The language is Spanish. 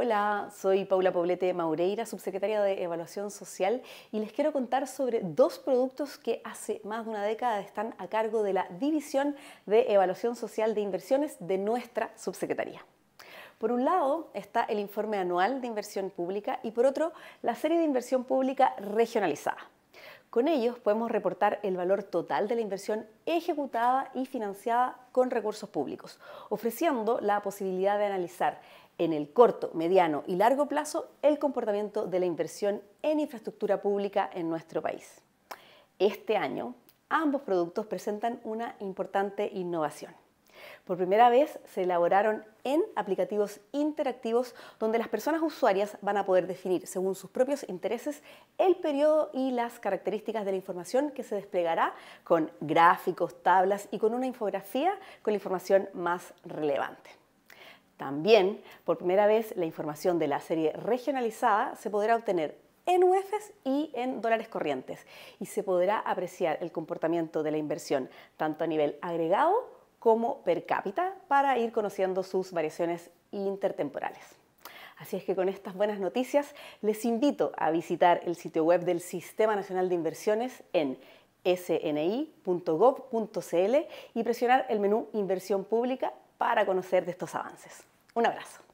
Hola, soy Paula Poblete Maureira, subsecretaria de Evaluación Social, y les quiero contar sobre dos productos que hace más de una década están a cargo de la División de Evaluación Social de Inversiones de nuestra subsecretaría. Por un lado está el informe anual de inversión pública y por otro la serie de inversión pública regionalizada. Con ellos podemos reportar el valor total de la inversión ejecutada y financiada con recursos públicos, ofreciendo la posibilidad de analizar en el corto, mediano y largo plazo el comportamiento de la inversión en infraestructura pública en nuestro país. Este año, ambos productos presentan una importante innovación. Por primera vez se elaboraron en aplicativos interactivos donde las personas usuarias van a poder definir, según sus propios intereses, el periodo y las características de la información que se desplegará con gráficos, tablas y con una infografía con la información más relevante. También, por primera vez, la información de la serie regionalizada se podrá obtener en UEFs y en dólares corrientes y se podrá apreciar el comportamiento de la inversión tanto a nivel agregado como per cápita para ir conociendo sus variaciones intertemporales. Así es que con estas buenas noticias les invito a visitar el sitio web del Sistema Nacional de Inversiones en sni.gov.cl y presionar el menú Inversión Pública para conocer de estos avances. Un abrazo.